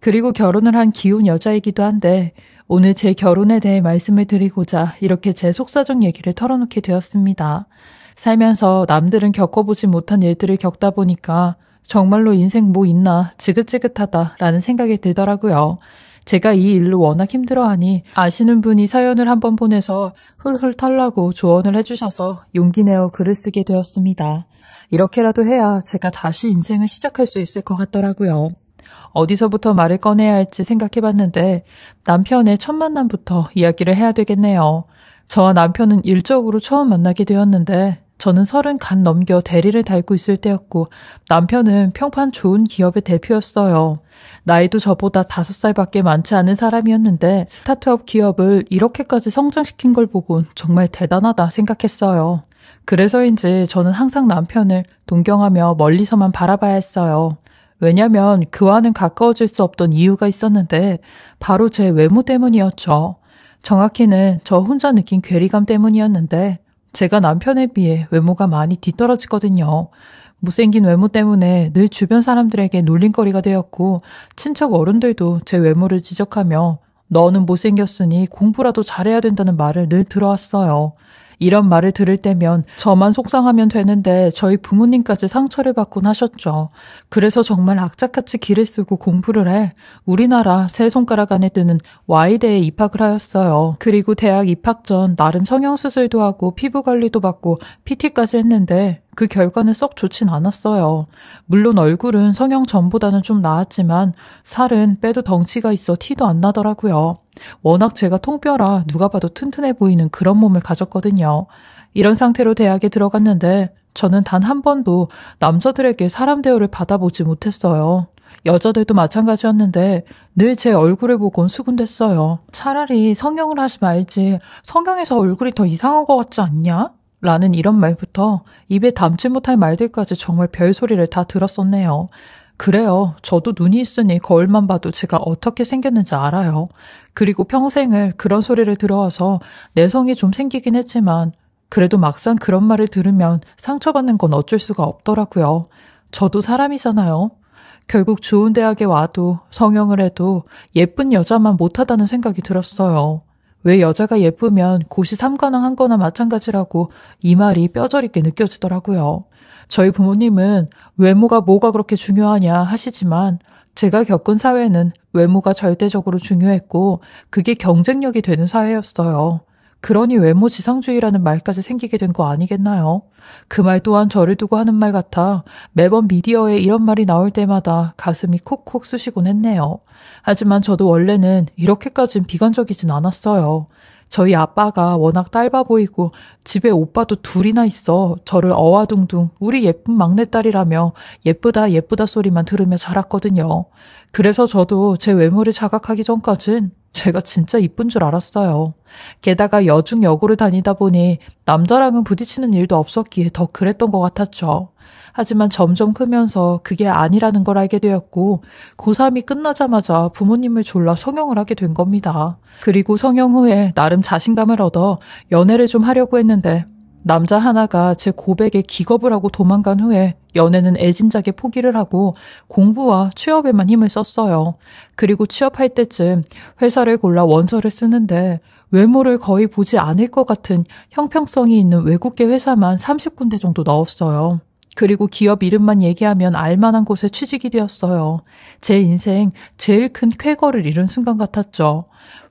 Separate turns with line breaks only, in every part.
그리고 결혼을 한기운 여자이기도 한데 오늘 제 결혼에 대해 말씀을 드리고자 이렇게 제 속사정 얘기를 털어놓게 되었습니다. 살면서 남들은 겪어보지 못한 일들을 겪다 보니까 정말로 인생 뭐 있나 지긋지긋하다라는 생각이 들더라고요. 제가 이 일로 워낙 힘들어하니 아시는 분이 사연을 한번 보내서 훌훌 털라고 조언을 해주셔서 용기 내어 글을 쓰게 되었습니다. 이렇게라도 해야 제가 다시 인생을 시작할 수 있을 것 같더라고요. 어디서부터 말을 꺼내야 할지 생각해봤는데 남편의 첫 만남부터 이야기를 해야 되겠네요. 저와 남편은 일적으로 처음 만나게 되었는데 저는 서른 간 넘겨 대리를 달고 있을 때였고 남편은 평판 좋은 기업의 대표였어요. 나이도 저보다 다섯 살밖에 많지 않은 사람이었는데 스타트업 기업을 이렇게까지 성장시킨 걸 보곤 정말 대단하다 생각했어요. 그래서인지 저는 항상 남편을 동경하며 멀리서만 바라봐야 했어요. 왜냐면 그와는 가까워질 수 없던 이유가 있었는데 바로 제 외모 때문이었죠. 정확히는 저 혼자 느낀 괴리감 때문이었는데 제가 남편에 비해 외모가 많이 뒤떨어지거든요. 못생긴 외모 때문에 늘 주변 사람들에게 놀림거리가 되었고 친척 어른들도 제 외모를 지적하며 너는 못생겼으니 공부라도 잘해야 된다는 말을 늘 들어왔어요. 이런 말을 들을 때면 저만 속상하면 되는데 저희 부모님까지 상처를 받곤 하셨죠. 그래서 정말 악착같이 길을 쓰고 공부를 해 우리나라 세 손가락 안에 드는 와이대에 입학을 하였어요. 그리고 대학 입학 전 나름 성형수술도 하고 피부관리도 받고 PT까지 했는데 그 결과는 썩 좋진 않았어요. 물론 얼굴은 성형 전보다는 좀 나았지만 살은 빼도 덩치가 있어 티도 안 나더라고요. 워낙 제가 통뼈라 누가 봐도 튼튼해 보이는 그런 몸을 가졌거든요. 이런 상태로 대학에 들어갔는데 저는 단 한 번도 남자들에게 사람 대우를 받아보지 못했어요. 여자들도 마찬가지였는데 늘 제 얼굴을 보곤 수군댔어요. 차라리 성형을 하지 말지 성형에서 얼굴이 더 이상한 것 같지 않냐? 라는 이런 말부터 입에 담지 못할 말들까지 정말 별소리를 다 들었었네요. 그래요. 저도 눈이 있으니 거울만 봐도 제가 어떻게 생겼는지 알아요. 그리고 평생을 그런 소리를 들어와서 내성이 좀 생기긴 했지만 그래도 막상 그런 말을 들으면 상처받는 건 어쩔 수가 없더라고요. 저도 사람이잖아요. 결국 좋은 대학에 와도 성형을 해도 예쁜 여자만 못하다는 생각이 들었어요. 왜 여자가 예쁘면 고시 삼관왕한 거나 마찬가지라고 이 말이 뼈저리게 느껴지더라고요. 저희 부모님은 외모가 뭐가 그렇게 중요하냐 하시지만 제가 겪은 사회는 외모가 절대적으로 중요했고 그게 경쟁력이 되는 사회였어요. 그러니 외모 지상주의라는 말까지 생기게 된 거 아니겠나요? 그 말 또한 저를 두고 하는 말 같아 매번 미디어에 이런 말이 나올 때마다 가슴이 콕콕 쑤시곤 했네요. 하지만 저도 원래는 이렇게까진 비관적이진 않았어요. 저희 아빠가 워낙 딸바 보이고 집에 오빠도 둘이나 있어 저를 어와둥둥 우리 예쁜 막내딸이라며 예쁘다 예쁘다 소리만 들으며 자랐거든요. 그래서 저도 제 외모를 자각하기 전까진 제가 진짜 이쁜 줄 알았어요. 게다가 여중 여고를 다니다 보니 남자랑은 부딪히는 일도 없었기에 더 그랬던 것 같았죠. 하지만 점점 크면서 그게 아니라는 걸 알게 되었고 고3이 끝나자마자 부모님을 졸라 성형을 하게 된 겁니다. 그리고 성형 후에 나름 자신감을 얻어 연애를 좀 하려고 했는데 남자 하나가 제 고백에 기겁을 하고 도망간 후에 연애는 애진작에 포기를 하고 공부와 취업에만 힘을 썼어요. 그리고 취업할 때쯤 회사를 골라 원서를 쓰는데 외모를 거의 보지 않을 것 같은 형평성이 있는 외국계 회사만 30군데 정도 넣었어요. 그리고 기업 이름만 얘기하면 알만한 곳에 취직이 되었어요. 제 인생 제일 큰 쾌거를 잃은 순간 같았죠.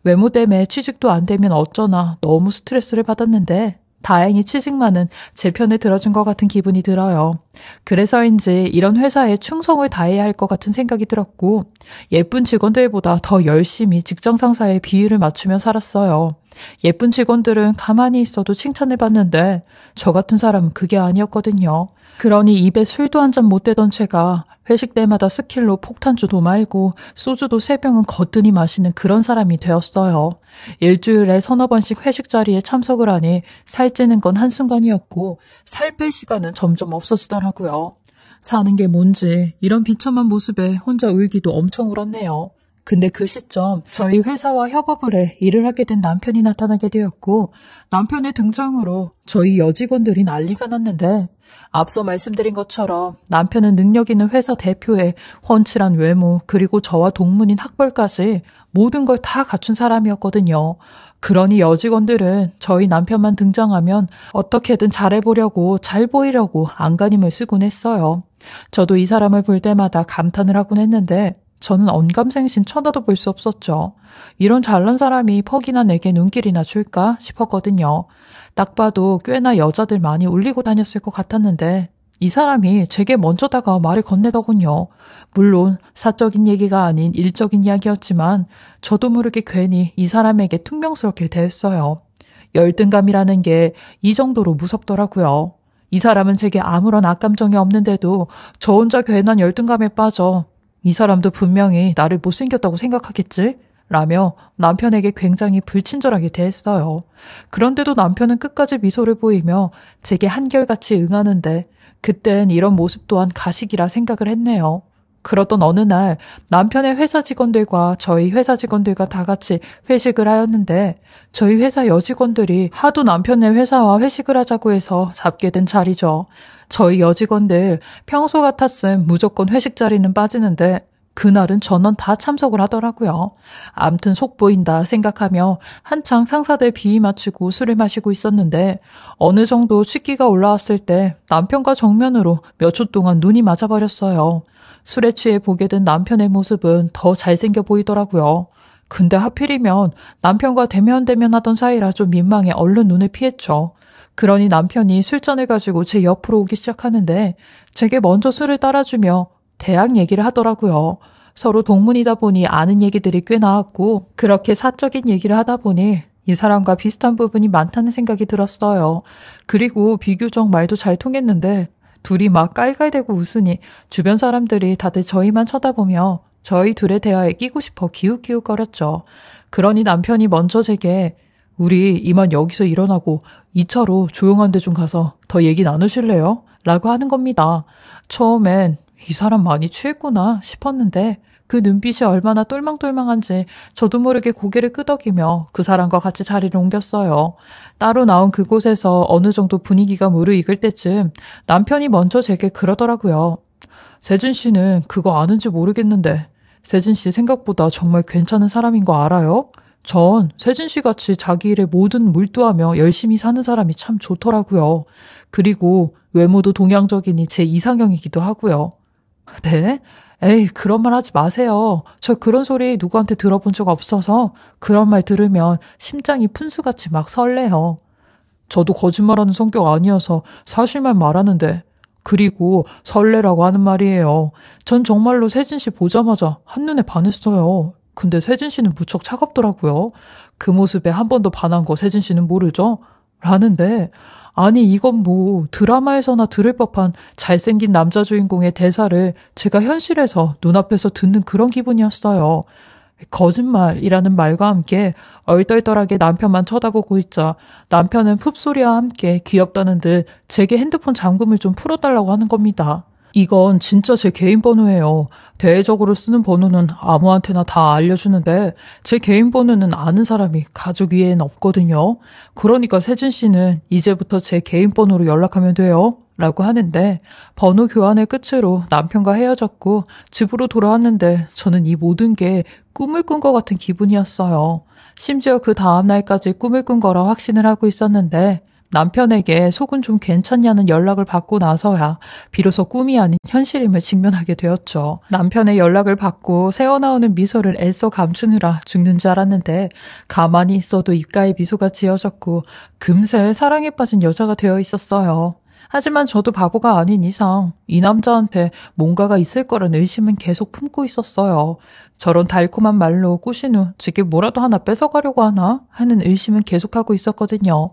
외모 때문에 취직도 안 되면 어쩌나 너무 스트레스를 받았는데 다행히 취직만은 제 편을 들어준 것 같은 기분이 들어요. 그래서인지 이런 회사에 충성을 다해야 할 것 같은 생각이 들었고, 예쁜 직원들보다 더 열심히 직장 상사의 비율을 맞추며 살았어요. 예쁜 직원들은 가만히 있어도 칭찬을 받는데, 저 같은 사람은 그게 아니었거든요. 그러니 입에 술도 한 잔 못 대던 채가 회식 때마다 스킬로 폭탄주도 말고 소주도 세 병은 거뜬히 마시는 그런 사람이 되었어요. 일주일에 서너 번씩 회식 자리에 참석을 하니 살찌는 건 한순간이었고 살 뺄 시간은 점점 없어지더라고요. 사는 게 뭔지 이런 비참한 모습에 혼자 울기도 엄청 울었네요. 근데 그 시점 저희 회사와 협업을 해 일을 하게 된 남편이 나타나게 되었고 남편의 등장으로 저희 여직원들이 난리가 났는데 앞서 말씀드린 것처럼 남편은 능력 있는 회사 대표의 훤칠한 외모 그리고 저와 동문인 학벌까지 모든 걸 다 갖춘 사람이었거든요. 그러니 여직원들은 저희 남편만 등장하면 어떻게든 잘해보려고 잘 보이려고 안간힘을 쓰곤 했어요. 저도 이 사람을 볼 때마다 감탄을 하곤 했는데 저는 언감생신 쳐다도 볼 수 없었죠. 이런 잘난 사람이 퍽이나 내게 눈길이나 줄까 싶었거든요. 딱 봐도 꽤나 여자들 많이 울리고 다녔을 것 같았는데 이 사람이 제게 먼저 다가 와 말을 건네더군요. 물론 사적인 얘기가 아닌 일적인 이야기였지만 저도 모르게 괜히 이 사람에게 퉁명스럽게 대했어요. 열등감이라는 게 이 정도로 무섭더라고요. 이 사람은 제게 아무런 악감정이 없는데도 저 혼자 괜한 열등감에 빠져 이 사람도 분명히 나를 못생겼다고 생각하겠지? 라며 남편에게 굉장히 불친절하게 대했어요. 그런데도 남편은 끝까지 미소를 보이며 제게 한결같이 응하는데 그땐 이런 모습 또한 가식이라 생각을 했네요. 그러던 어느 날 남편의 회사 직원들과 저희 회사 직원들과 다 같이 회식을 하였는데 저희 회사 여직원들이 하도 남편의 회사와 회식을 하자고 해서 잡게 된 자리죠. 저희 여직원들 평소 같았음 무조건 회식 자리는 빠지는데 그날은 전원 다 참석을 하더라고요. 암튼 속 보인다 생각하며 한창 상사들 비위 맞추고 술을 마시고 있었는데 어느 정도 취기가 올라왔을 때 남편과 정면으로 몇 초 동안 눈이 맞아버렸어요. 술에 취해 보게 된 남편의 모습은 더 잘생겨 보이더라고요. 근데 하필이면 남편과 대면대면 하던 사이라 좀 민망해 얼른 눈을 피했죠. 그러니 남편이 술잔을 가지고 제 옆으로 오기 시작하는데 제게 먼저 술을 따라주며 대학 얘기를 하더라고요. 서로 동문이다 보니 아는 얘기들이 꽤 나왔고 그렇게 사적인 얘기를 하다 보니 이 사람과 비슷한 부분이 많다는 생각이 들었어요. 그리고 비교적 말도 잘 통했는데 둘이 막 깔깔대고 웃으니 주변 사람들이 다들 저희만 쳐다보며 저희 둘의 대화에 끼고 싶어 기웃기웃거렸죠. 그러니 남편이 먼저 제게 우리 이만 여기서 일어나고 2차로 조용한 데 좀 가서 더 얘기 나누실래요? 라고 하는 겁니다. 처음엔 이 사람 많이 취했구나 싶었는데 그 눈빛이 얼마나 똘망똘망한지 저도 모르게 고개를 끄덕이며 그 사람과 같이 자리를 옮겼어요. 따로 나온 그곳에서 어느 정도 분위기가 무르익을 때쯤 남편이 먼저 제게 그러더라고요. 세준 씨는 그거 아는지 모르겠는데 세준 씨 생각보다 정말 괜찮은 사람인 거 알아요? 전 세진 씨 같이 자기 일에 모든 몰두하며 열심히 사는 사람이 참 좋더라고요. 그리고 외모도 동양적이니 제 이상형이기도 하고요. 네? 에이, 그런 말 하지 마세요. 저 그런 소리 누구한테 들어본 적 없어서 그런 말 들으면 심장이 푼수같이 막 설레요. 저도 거짓말하는 성격 아니어서 사실만 말하는데 그리고 설레라고 하는 말이에요. 전 정말로 세진 씨 보자마자 한눈에 반했어요. 근데 세진 씨는 무척 차갑더라고요. 그 모습에 한 번도 반한 거 세진 씨는 모르죠? 라는데, 아니, 이건 뭐 드라마에서나 들을 법한 잘생긴 남자 주인공의 대사를 제가 현실에서 눈앞에서 듣는 그런 기분이었어요. 거짓말이라는 말과 함께 얼떨떨하게 남편만 쳐다보고 있자 남편은 풋소리와 함께 귀엽다는 듯 제게 핸드폰 잠금을 좀 풀어달라고 하는 겁니다. 이건 진짜 제 개인 번호예요. 대외적으로 쓰는 번호는 아무한테나 다 알려주는데 제 개인 번호는 아는 사람이 가족 이외엔 없거든요. 그러니까 세진 씨는 이제부터 제 개인 번호로 연락하면 돼요. 라고 하는데 번호 교환의 끝으로 남편과 헤어졌고 집으로 돌아왔는데 저는 이 모든 게 꿈을 꾼 것 같은 기분이었어요. 심지어 그 다음날까지 꿈을 꾼 거라 확신을 하고 있었는데 남편에게 속은 좀 괜찮냐는 연락을 받고 나서야 비로소 꿈이 아닌 현실임을 직면하게 되었죠. 남편의 연락을 받고 새어나오는 미소를 애써 감추느라 죽는 줄 알았는데 가만히 있어도 입가에 미소가 지어졌고 금세 사랑에 빠진 여자가 되어 있었어요. 하지만 저도 바보가 아닌 이상 이 남자한테 뭔가가 있을 거란 의심은 계속 품고 있었어요. 저런 달콤한 말로 꾸신 후 제게 뭐라도 하나 뺏어가려고 하나 하는 의심은 계속하고 있었거든요.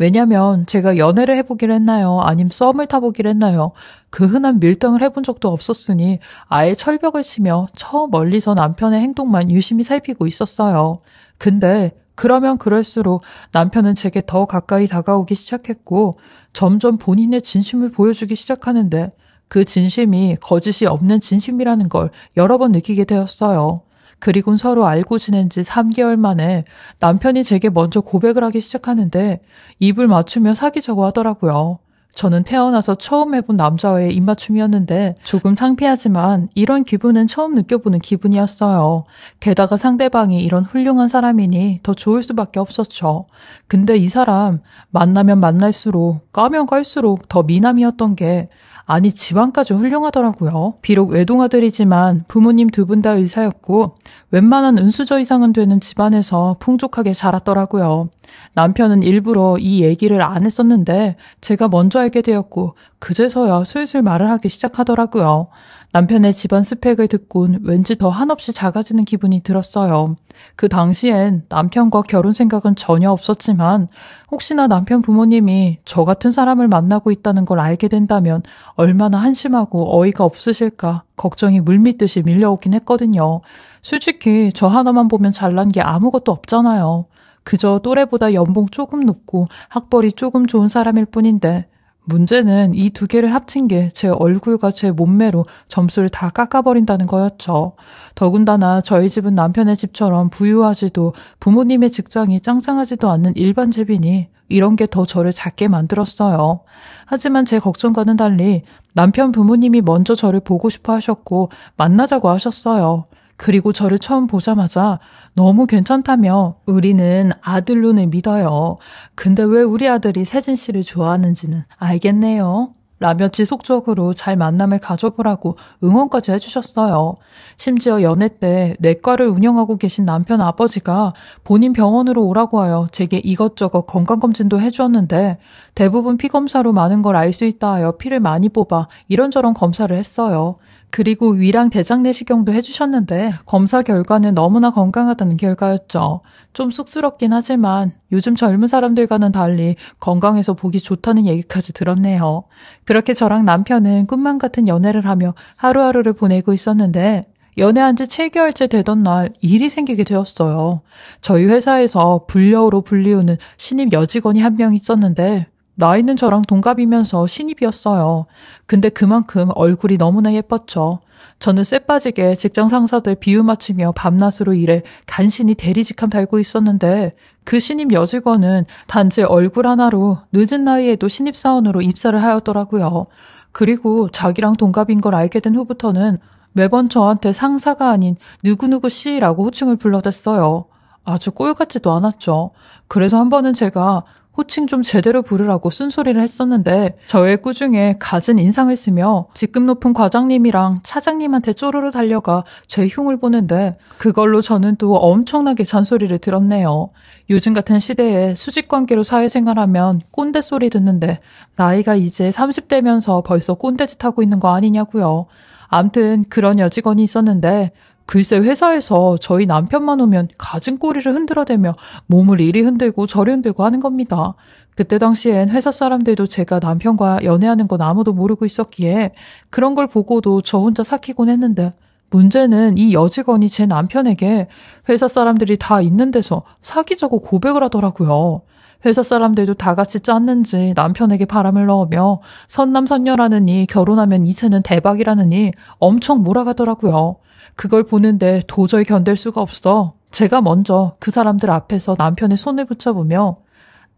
왜냐면 제가 연애를 해보기로 했나요? 아님 썸을 타보기로 했나요? 그 흔한 밀당을 해본 적도 없었으니 아예 철벽을 치며 저 멀리서 남편의 행동만 유심히 살피고 있었어요. 근데 그러면 그럴수록 남편은 제게 더 가까이 다가오기 시작했고 점점 본인의 진심을 보여주기 시작하는데 그 진심이 거짓이 없는 진심이라는 걸 여러 번 느끼게 되었어요. 그리곤 서로 알고 지낸 지 3개월 만에 남편이 제게 먼저 고백을 하기 시작하는데 입을 맞추며 사귀자고 하더라고요. 저는 태어나서 처음 해본 남자와의 입맞춤이었는데 조금 창피하지만 이런 기분은 처음 느껴보는 기분이었어요. 게다가 상대방이 이런 훌륭한 사람이니 더 좋을 수밖에 없었죠. 근데 이 사람 만나면 만날수록 까면 깔수록 더 미남이었던 게 아니 집안까지 훌륭하더라고요. 비록 외동아들이지만 부모님 두 분 다 의사였고 웬만한 은수저 이상은 되는 집안에서 풍족하게 자랐더라고요. 남편은 일부러 이 얘기를 안 했었는데 제가 먼저 알게 되었고 그제서야 슬슬 말을 하기 시작하더라고요. 남편의 집안 스펙을 듣곤 왠지 더 한없이 작아지는 기분이 들었어요. 그 당시엔 남편과 결혼 생각은 전혀 없었지만 혹시나 남편 부모님이 저 같은 사람을 만나고 있다는 걸 알게 된다면 얼마나 한심하고 어이가 없으실까 걱정이 물밑듯이 밀려오긴 했거든요. 솔직히 저 하나만 보면 잘난 게 아무것도 없잖아요. 그저 또래보다 연봉 조금 높고 학벌이 조금 좋은 사람일 뿐인데 문제는 이 두 개를 합친 게 제 얼굴과 제 몸매로 점수를 다 깎아버린다는 거였죠. 더군다나 저희 집은 남편의 집처럼 부유하지도 부모님의 직장이 짱짱하지도 않는 일반 집이니 이런 게 더 저를 작게 만들었어요. 하지만 제 걱정과는 달리 남편 부모님이 먼저 저를 보고 싶어 하셨고 만나자고 하셨어요. 그리고 저를 처음 보자마자 너무 괜찮다며 우리는 아들 눈을 믿어요. 근데 왜 우리 아들이 세진 씨를 좋아하는지는 알겠네요. 라며 지속적으로 잘 만남을 가져보라고 응원까지 해주셨어요. 심지어 연애 때 내과를 운영하고 계신 남편 아버지가 본인 병원으로 오라고 하여 제게 이것저것 건강검진도 해주었는데 대부분 피검사로 많은 걸 알 수 있다 하여 피를 많이 뽑아 이런저런 검사를 했어요. 그리고 위랑 대장 내시경도 해주셨는데 검사 결과는 너무나 건강하다는 결과였죠. 좀 쑥스럽긴 하지만 요즘 젊은 사람들과는 달리 건강해서 보기 좋다는 얘기까지 들었네요. 그렇게 저랑 남편은 꿈만 같은 연애를 하며 하루하루를 보내고 있었는데 연애한 지 7개월째 되던 날 일이 생기게 되었어요. 저희 회사에서 불려우로 불리우는 신입 여직원이 한 명 있었는데 나이는 저랑 동갑이면서 신입이었어요. 근데 그만큼 얼굴이 너무나 예뻤죠. 저는 쎄빠지게 직장 상사들 비유 맞추며 밤낮으로 일해 간신히 대리직함 달고 있었는데 그 신입 여직원은 단지 얼굴 하나로 늦은 나이에도 신입사원으로 입사를 하였더라고요. 그리고 자기랑 동갑인 걸 알게 된 후부터는 매번 저한테 상사가 아닌 누구누구 씨라고 호칭을 불러댔어요. 아주 꼴같지도 않았죠. 그래서 한 번은 제가 코칭좀 제대로 부르라고 쓴소리를 했었는데 저의 꾸중에 갖은 인상을 쓰며 직급 높은 과장님이랑 차장님한테 쪼르르 달려가 제 흉을 보는데 그걸로 저는 또 엄청나게 잔소리를 들었네요. 요즘 같은 시대에 수직 관계로 사회생활하면 꼰대 소리 듣는데 나이가 이제 30대면서 벌써 꼰대짓 하고 있는 거 아니냐고요. 암튼 그런 여직원이 있었는데 글쎄 회사에서 저희 남편만 오면 가진 꼬리를 흔들어대며 몸을 이리 흔들고 저리 흔들고 하는 겁니다. 그때 당시엔 회사 사람들도 제가 남편과 연애하는 건 아무도 모르고 있었기에 그런 걸 보고도 저 혼자 삭히곤 했는데 문제는 이 여직원이 제 남편에게 회사 사람들이 다 있는 데서 사귀자고 고백을 하더라고요. 회사 사람들도 다 같이 짰는지 남편에게 바람을 넣으며 선남선녀라느니 결혼하면 이제는 대박이라느니 엄청 몰아가더라고요. 그걸 보는데 도저히 견딜 수가 없어. 제가 먼저 그 사람들 앞에서 남편의 손을 붙여보며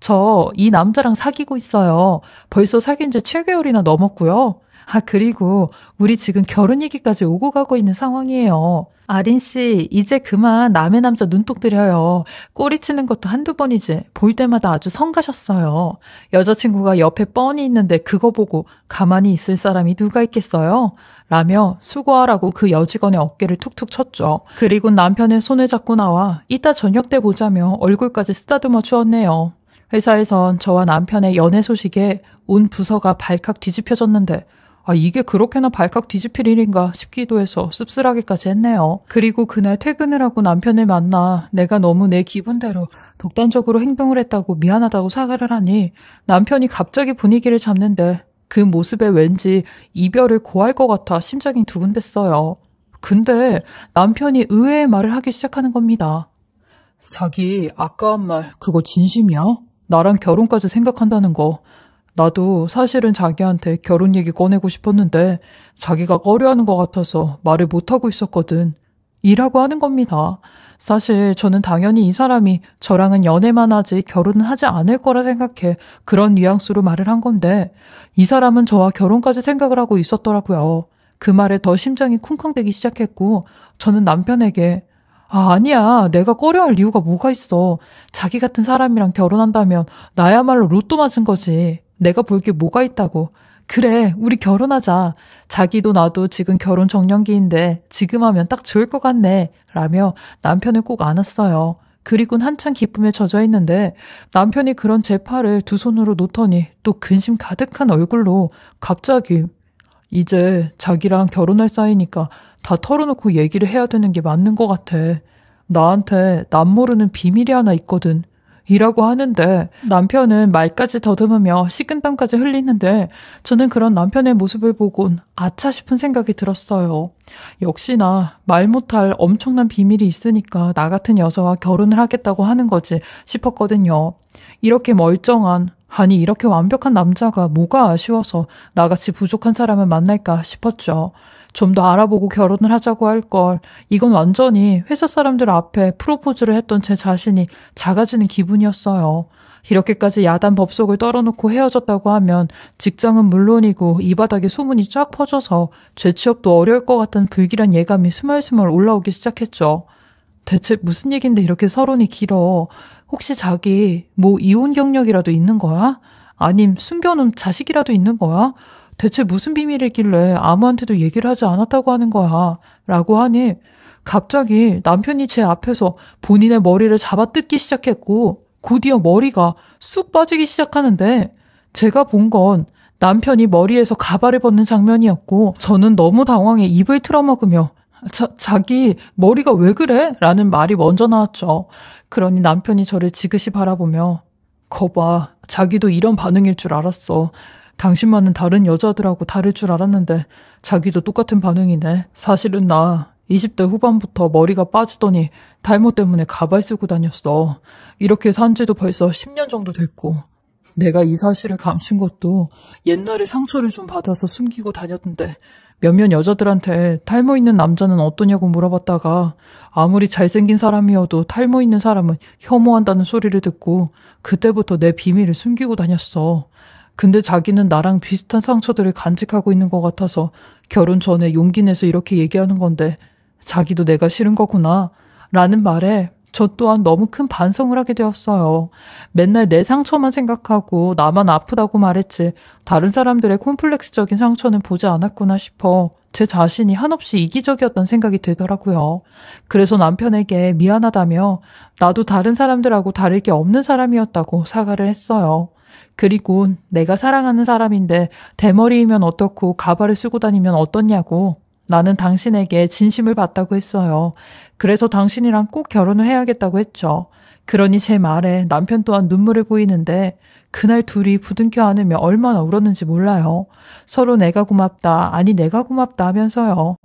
저 이 남자랑 사귀고 있어요. 벌써 사귄 지 7개월이나 넘었고요. 아, 그리고 우리 지금 결혼 얘기까지 오고 가고 있는 상황이에요. 아린 씨, 이제 그만 남의 남자 눈독 들여요. 꼬리치는 것도 한두 번이지. 볼 때마다 아주 성가셨어요. 여자친구가 옆에 뻔히 있는데 그거 보고 가만히 있을 사람이 누가 있겠어요? 라며 수고하라고 그 여직원의 어깨를 툭툭 쳤죠. 그리고 남편의 손을 잡고 나와 이따 저녁 때 보자며 얼굴까지 쓰다듬어 주었네요. 회사에선 저와 남편의 연애 소식에 온 부서가 발칵 뒤집혀졌는데 아, 이게 그렇게나 발칵 뒤집힐 일인가 싶기도 해서 씁쓸하기까지 했네요. 그리고 그날 퇴근을 하고 남편을 만나 내가 너무 내 기분대로 독단적으로 행동을 했다고 미안하다고 사과를 하니 남편이 갑자기 분위기를 잡는데 그 모습에 왠지 이별을 고할 것 같아 심장이 두근댔어요. 근데 남편이 의외의 말을 하기 시작하는 겁니다. 자기 아까 한말 그거 진심이야? 나랑 결혼까지 생각한다는 거. 나도 사실은 자기한테 결혼 얘기 꺼내고 싶었는데 자기가 꺼려하는 것 같아서 말을 못하고 있었거든. 이라고 하는 겁니다. 사실 저는 당연히 이 사람이 저랑은 연애만 하지 결혼은 하지 않을 거라 생각해 그런 뉘앙스로 말을 한 건데 이 사람은 저와 결혼까지 생각을 하고 있었더라고요. 그 말에 더 심장이 쿵쾅대기 시작했고 저는 남편에게 아, 아니야. 내가 꺼려할 이유가 뭐가 있어. 자기 같은 사람이랑 결혼한다면 나야말로 로또 맞은 거지. 내가 볼 게 뭐가 있다고. 그래, 우리 결혼하자. 자기도 나도 지금 결혼 정년기인데 지금 하면 딱 좋을 것 같네. 라며 남편을 꼭 안았어요. 그리곤 한참 기쁨에 젖어 있는데 남편이 그런 제 팔을 두 손으로 놓더니 또 근심 가득한 얼굴로 갑자기 이제 자기랑 결혼할 사이니까 다 털어놓고 얘기를 해야 되는 게 맞는 것 같아. 나한테 남 모르는 비밀이 하나 있거든. 이라고 하는데 남편은 말까지 더듬으며 식은 땀까지 흘리는데 저는 그런 남편의 모습을 보곤 아차 싶은 생각이 들었어요. 역시나 말 못할 엄청난 비밀이 있으니까 나 같은 여자와 결혼을 하겠다고 하는 거지 싶었거든요. 이렇게 멀쩡한 아니 이렇게 완벽한 남자가 뭐가 아쉬워서 나같이 부족한 사람을 만날까 싶었죠. 좀더 알아보고 결혼을 하자고 할 걸. 이건 완전히 회사 사람들 앞에 프로포즈를 했던 제 자신이 작아지는 기분이었어요. 이렇게까지 야단 법석을 떨어놓고 헤어졌다고 하면 직장은 물론이고 이 바닥에 소문이 쫙 퍼져서 재취업도 어려울 것같은 불길한 예감이 스멀스멀 올라오기 시작했죠. 대체 무슨 얘긴데 이렇게 서론이 길어? 혹시 자기 뭐 이혼 경력이라도 있는 거야? 아님 숨겨놓은 자식이라도 있는 거야? 대체 무슨 비밀이 길래 아무한테도 얘기를 하지 않았다고 하는 거야. 라고 하니 갑자기 남편이 제 앞에서 본인의 머리를 잡아 뜯기 시작했고 곧이어 머리가 쑥 빠지기 시작하는데 제가 본 건 남편이 머리에서 가발을 벗는 장면이었고 저는 너무 당황해 입을 틀어먹으며 자, 자기 머리가 왜 그래? 라는 말이 먼저 나왔죠. 그러니 남편이 저를 지그시 바라보며 거봐 자기도 이런 반응일 줄 알았어. 당신만은 다른 여자들하고 다를 줄 알았는데 자기도 똑같은 반응이네. 사실은 나 20대 후반부터 머리가 빠지더니 탈모 때문에 가발 쓰고 다녔어. 이렇게 산 지도 벌써 10년 정도 됐고. 내가 이 사실을 감춘 것도 옛날에 상처를 좀 받아서 숨기고 다녔는데 몇몇 여자들한테 탈모 있는 남자는 어떠냐고 물어봤다가 아무리 잘생긴 사람이어도 탈모 있는 사람은 혐오한다는 소리를 듣고 그때부터 내 비밀을 숨기고 다녔어. 근데 자기는 나랑 비슷한 상처들을 간직하고 있는 것 같아서 결혼 전에 용기 내서 이렇게 얘기하는 건데 자기도 내가 싫은 거구나 라는 말에 저 또한 너무 큰 반성을 하게 되었어요. 맨날 내 상처만 생각하고 나만 아프다고 말했지 다른 사람들의 콤플렉스적인 상처는 보지 않았구나 싶어 제 자신이 한없이 이기적이었던 생각이 들더라고요. 그래서 남편에게 미안하다며 나도 다른 사람들하고 다를 게 없는 사람이었다고 사과를 했어요. 그리고 내가 사랑하는 사람인데 대머리이면 어떻고 가발을 쓰고 다니면 어떻냐고. 나는 당신에게 진심을 받다고 했어요. 그래서 당신이랑 꼭 결혼을 해야겠다고 했죠. 그러니 제 말에 남편 또한 눈물을 보이는데 그날 둘이 부둥켜 안으며 얼마나 울었는지 몰라요. 서로 내가 고맙다, 아니 내가 고맙다 하면서요.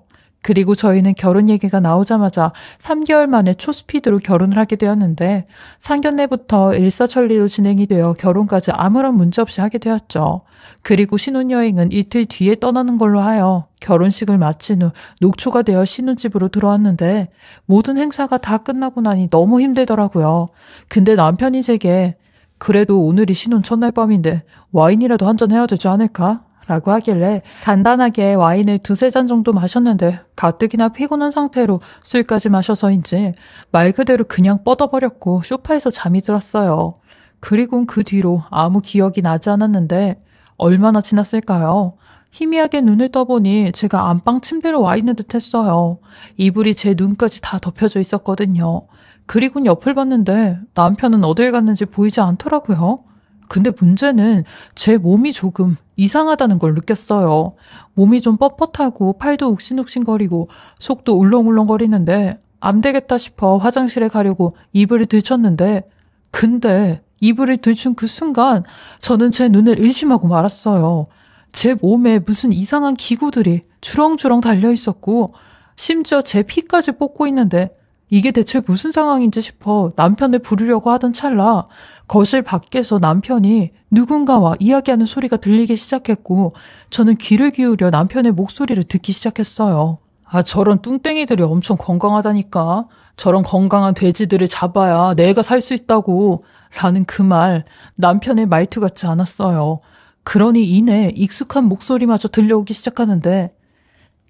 그리고 저희는 결혼 얘기가 나오자마자 3개월 만에 초스피드로 결혼을 하게 되었는데 상견례부터 일사천리로 진행이 되어 결혼까지 아무런 문제 없이 하게 되었죠. 그리고 신혼여행은 이틀 뒤에 떠나는 걸로 하여 결혼식을 마친 후 녹초가 되어 신혼집으로 들어왔는데 모든 행사가 다 끝나고 나니 너무 힘들더라고요. 근데 남편이 제게 그래도 오늘이 신혼 첫날 밤인데 와인이라도 한잔 해야 되지 않을까? 라고 하길래 간단하게 와인을 두세 잔 정도 마셨는데 가뜩이나 피곤한 상태로 술까지 마셔서인지 말 그대로 그냥 뻗어버렸고 쇼파에서 잠이 들었어요. 그리고그 뒤로 아무 기억이 나지 않았는데 얼마나 지났을까요? 희미하게 눈을 떠보니 제가 안방 침대로 와 있는 듯 했어요. 이불이 제 눈까지 다 덮여져 있었거든요. 그리고 옆을 봤는데 남편은 어딜 갔는지 보이지 않더라고요. 근데 문제는 제 몸이 조금 이상하다는 걸 느꼈어요. 몸이 좀 뻣뻣하고 팔도 욱신욱신거리고 속도 울렁울렁거리는데 안 되겠다 싶어 화장실에 가려고 이불을 들쳤는데 근데 이불을 들춘 그 순간 저는 제 눈을 의심하고 말았어요. 제 몸에 무슨 이상한 기구들이 주렁주렁 달려 있었고 심지어 제 피까지 뽑고 있는데 이게 대체 무슨 상황인지 싶어 남편을 부르려고 하던 찰나 거실 밖에서 남편이 누군가와 이야기하는 소리가 들리기 시작했고 저는 귀를 기울여 남편의 목소리를 듣기 시작했어요. 아, 저런 뚱땡이들이 엄청 건강하다니까. 저런 건강한 돼지들을 잡아야 내가 살 수 있다고. 라는 그 말, 남편의 말투 같지 않았어요. 그러니 이내 익숙한 목소리마저 들려오기 시작하는데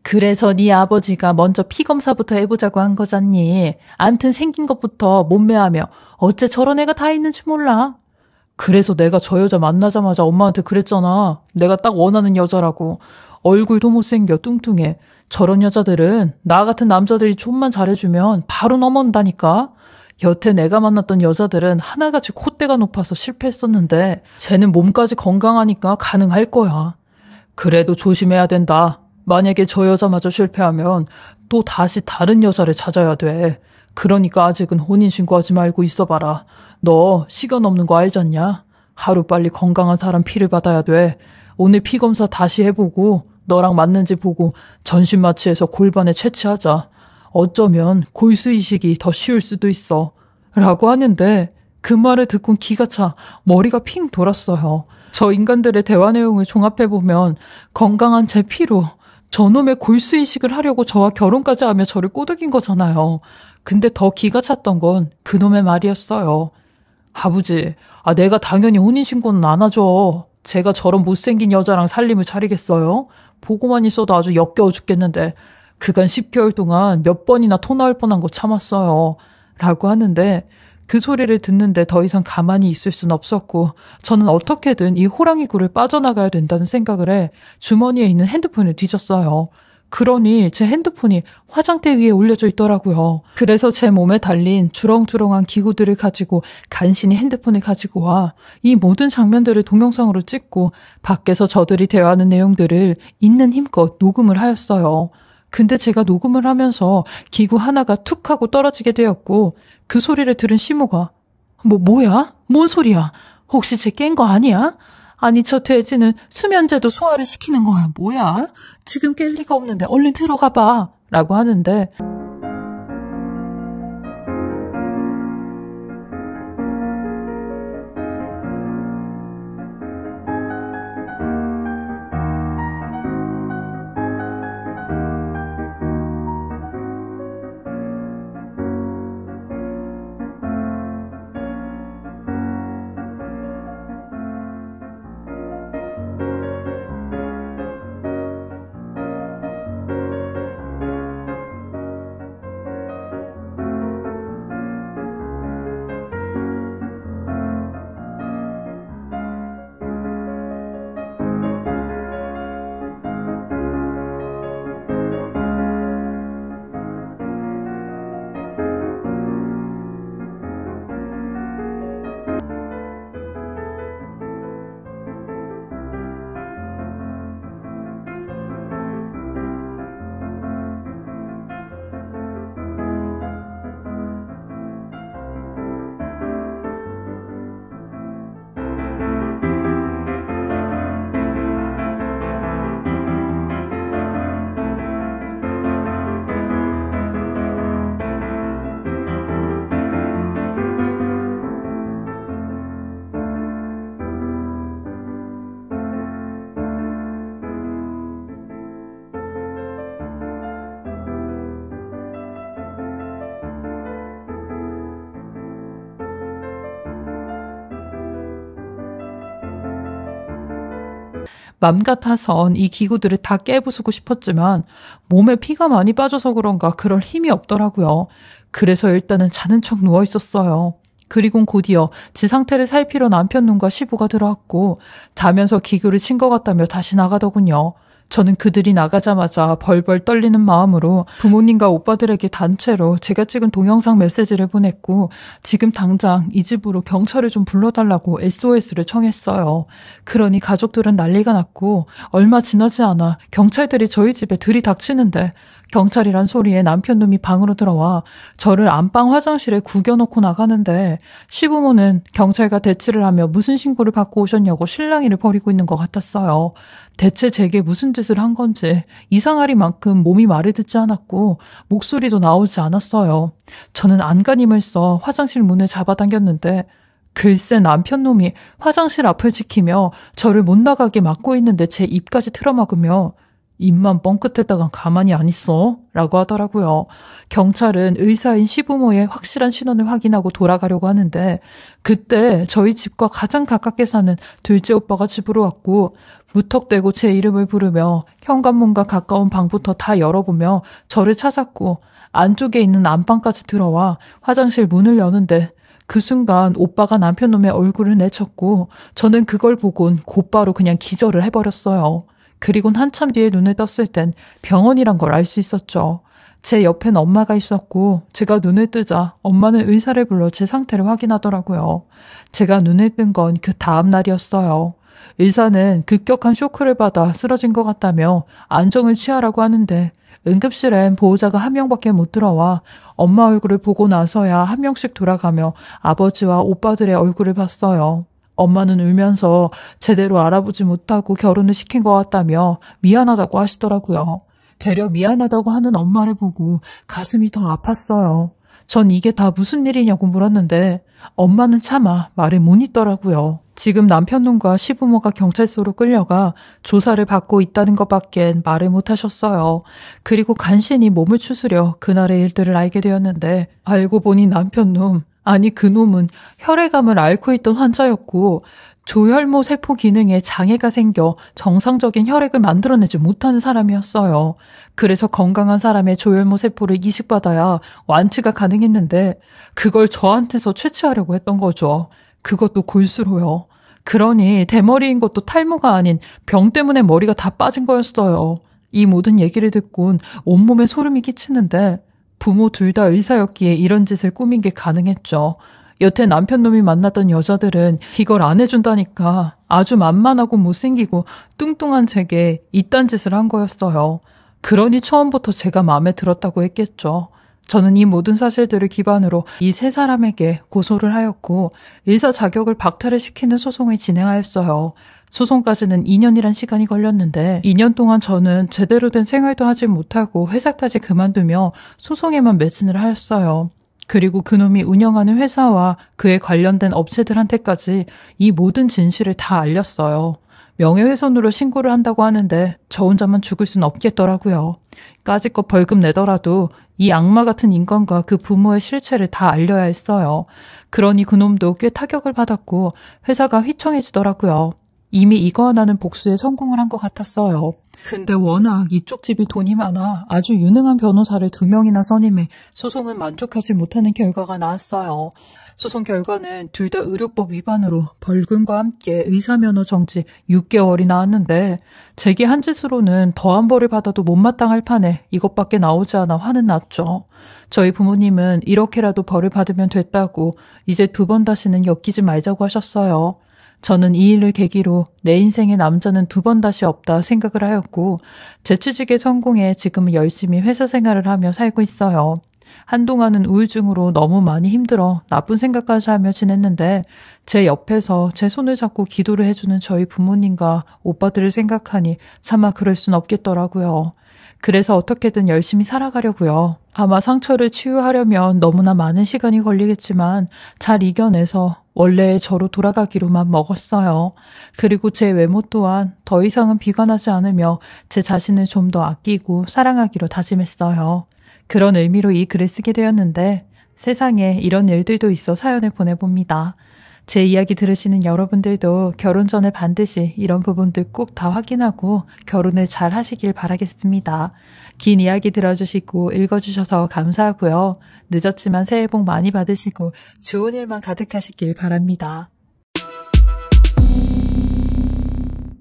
그래서 네 아버지가 먼저 피검사부터 해보자고 한 거잖니. 암튼 생긴 것부터 몸매하며 어째 저런 애가 다 있는지 몰라. 그래서 내가 저 여자 만나자마자 엄마한테 그랬잖아. 내가 딱 원하는 여자라고. 얼굴도 못생겨 뚱뚱해. 저런 여자들은 나 같은 남자들이 좀만 잘해주면 바로 넘어온다니까. 여태 내가 만났던 여자들은 하나같이 콧대가 높아서 실패했었는데 쟤는 몸까지 건강하니까 가능할 거야. 그래도 조심해야 된다. 만약에 저 여자마저 실패하면 또 다시 다른 여자를 찾아야 돼. 그러니까 아직은 혼인신고하지 말고 있어봐라. 너 시간 없는 거 알잖냐? 하루빨리 건강한 사람 피를 받아야 돼. 오늘 피검사 다시 해보고 너랑 맞는지 보고 전신 마취해서 골반에 채취하자. 어쩌면 골수 이식이 더 쉬울 수도 있어. 라고 하는데 그 말을 듣곤 기가 차 머리가 핑 돌았어요. 저 인간들의 대화 내용을 종합해보면 건강한 제 피로 저놈의 골수이식을 하려고 저와 결혼까지 하며 저를 꼬드긴 거잖아요. 근데 더 기가 찼던 건 그놈의 말이었어요. 아버지, 아, 내가 당연히 혼인신고는 안 하죠. 제가 저런 못생긴 여자랑 살림을 차리겠어요? 보고만 있어도 아주 역겨워 죽겠는데, 그간 10개월 동안 몇 번이나 토 나올 뻔한 거 참았어요. 라고 하는데, 그 소리를 듣는데 더 이상 가만히 있을 순 없었고 저는 어떻게든 이 호랑이 굴을 빠져나가야 된다는 생각을 해 주머니에 있는 핸드폰을 뒤졌어요. 그러니 제 핸드폰이 화장대 위에 올려져 있더라고요. 그래서 제 몸에 달린 주렁주렁한 기구들을 가지고 간신히 핸드폰을 가지고 와 이 모든 장면들을 동영상으로 찍고 밖에서 저들이 대화하는 내용들을 있는 힘껏 녹음을 하였어요. 근데 제가 녹음을 하면서 기구 하나가 툭 하고 떨어지게 되었고 그 소리를 들은 시모가 뭐 뭐야? 뭔 소리야? 혹시 쟤 깬 거 아니야? 아니 저 돼지는 수면제도 소화를 시키는 거야 뭐야? 지금 깰 리가 없는데 얼른 들어가 봐 라고 하는데 맘 같아선 이 기구들을 다 깨부수고 싶었지만 몸에 피가 많이 빠져서 그런가 그럴 힘이 없더라고요. 그래서 일단은 자는 척 누워 있었어요. 그리곤 곧이어 지 상태를 살피러 남편 눈과 시부가 들어왔고 자면서 기구를친 것 같다며 다시 나가더군요. 저는 그들이 나가자마자 벌벌 떨리는 마음으로 부모님과 오빠들에게 단체로 제가 찍은 동영상 메시지를 보냈고 지금 당장 이 집으로 경찰을 좀 불러달라고 SOS를 청했어요. 그러니 가족들은 난리가 났고 얼마 지나지 않아 경찰들이 저희 집에 들이닥치는데 경찰이란 소리에 남편 놈이 방으로 들어와 저를 안방 화장실에 구겨놓고 나가는데 시부모는 경찰과 대치를 하며 무슨 신고를 받고 오셨냐고 실랑이를 벌이고 있는 것 같았어요. 대체 제게 무슨 짓을 한 건지 이상하리만큼 몸이 말을 듣지 않았고 목소리도 나오지 않았어요. 저는 안간힘을 써 화장실 문을 잡아당겼는데 글쎄 남편 놈이 화장실 앞을 지키며 저를 못 나가게 막고 있는데 제 입까지 틀어막으며 입만 뻥끗했다간 가만히 안 있어. 라고 하더라고요. 경찰은 의사인 시부모의 확실한 신원을 확인하고 돌아가려고 하는데, 그때 저희 집과 가장 가깝게 사는 둘째 오빠가 집으로 왔고, 무턱대고 제 이름을 부르며 현관문과 가까운 방부터 다 열어보며 저를 찾았고, 안쪽에 있는 안방까지 들어와 화장실 문을 여는데, 그 순간 오빠가 남편놈의 얼굴을 내쳤고, 저는 그걸 보곤 곧바로 그냥 기절을 해버렸어요. 그리곤 한참 뒤에 눈을 떴을 땐 병원이란 걸 알 수 있었죠. 제 옆엔 엄마가 있었고 제가 눈을 뜨자 엄마는 의사를 불러 제 상태를 확인하더라고요. 제가 눈을 뜬 건 그 다음 날이었어요. 의사는 급격한 쇼크를 받아 쓰러진 것 같다며 안정을 취하라고 하는데 응급실엔 보호자가 한 명밖에 못 들어와 엄마 얼굴을 보고 나서야 한 명씩 돌아가며 아버지와 오빠들의 얼굴을 봤어요. 엄마는 울면서 제대로 알아보지 못하고 결혼을 시킨 것 같다며 미안하다고 하시더라고요. 되려 미안하다고 하는 엄마를 보고 가슴이 더 아팠어요. 전 이게 다 무슨 일이냐고 물었는데 엄마는 차마 말을 못 잇더라고요. 지금 남편놈과 시부모가 경찰서로 끌려가 조사를 받고 있다는 것밖엔 말을 못 하셨어요. 그리고 간신히 몸을 추스려 그날의 일들을 알게 되었는데 알고 보니 남편놈 아니 그놈은 혈액암을 앓고 있던 환자였고 조혈모 세포 기능에 장애가 생겨 정상적인 혈액을 만들어내지 못하는 사람이었어요. 그래서 건강한 사람의 조혈모 세포를 이식받아야 완치가 가능했는데 그걸 저한테서 채취하려고 했던 거죠. 그것도 골수로요. 그러니 대머리인 것도 탈모가 아닌 병 때문에 머리가 다 빠진 거였어요. 이 모든 얘기를 듣곤 온몸에 소름이 끼치는데 부모 둘 다 의사였기에 이런 짓을 꾸민 게 가능했죠. 여태 남편놈이 만났던 여자들은 이걸 안 해준다니까 아주 만만하고 못생기고 뚱뚱한 제게 이딴 짓을 한 거였어요. 그러니 처음부터 제가 마음에 들었다고 했겠죠. 저는 이 모든 사실들을 기반으로 이 세 사람에게 고소를 하였고 의사 자격을 박탈을 시키는 소송을 진행하였어요. 소송까지는 2년이란 시간이 걸렸는데 2년 동안 저는 제대로 된 생활도 하지 못하고 회사까지 그만두며 소송에만 매진을 하였어요. 그리고 그놈이 운영하는 회사와 그에 관련된 업체들한테까지 이 모든 진실을 다 알렸어요. 명예훼손으로 신고를 한다고 하는데 저 혼자만 죽을 순 없겠더라고요. 까짓거 벌금 내더라도 이 악마 같은 인간과 그 부모의 실체를 다 알려야 했어요. 그러니 그놈도 꽤 타격을 받았고 회사가 휘청해지더라고요. 이미 이거나는 복수에 성공을 한 것 같았어요. 근데 워낙 이쪽 집이 돈이 많아 아주 유능한 변호사를 두 명이나 선임해 소송은 만족하지 못하는 결과가 나왔어요. 소송 결과는 둘 다 의료법 위반으로 벌금과 함께 의사면허 정지 6개월이 나왔는데 제게 한 짓으로는 더한 벌을 받아도 못마땅할 판에 이것밖에 나오지 않아 화는 났죠. 저희 부모님은 이렇게라도 벌을 받으면 됐다고 이제 두 번 다시는 엮이지 말자고 하셨어요. 저는 이 일을 계기로 내인생의 남자는 두 번 다시 없다 생각을 하였고, 재 취직에 성공해 지금 열심히 회사 생활을 하며 살고 있어요. 한동안은 우울증으로 너무 많이 힘들어 나쁜 생각까지 하며 지냈는데 제 옆에서 제 손을 잡고 기도를 해주는 저희 부모님과 오빠들을 생각하니 차마 그럴 순 없겠더라고요. 그래서 어떻게든 열심히 살아가려고요. 아마 상처를 치유하려면 너무나 많은 시간이 걸리겠지만 잘 이겨내서 원래 저로 돌아가기로만 먹었어요. 그리고 제 외모 또한 더 이상은 비관하지 않으며 제 자신을 좀 더 아끼고 사랑하기로 다짐했어요. 그런 의미로 이 글을 쓰게 되었는데 세상에 이런 일들도 있어 사연을 보내봅니다. 제 이야기 들으시는 여러분들도 결혼 전에 반드시 이런 부분들 꼭 다 확인하고 결혼을 잘 하시길 바라겠습니다. 긴 이야기 들어주시고 읽어주셔서 감사하고요. 늦었지만 새해 복 많이 받으시고 좋은 일만 가득하시길 바랍니다.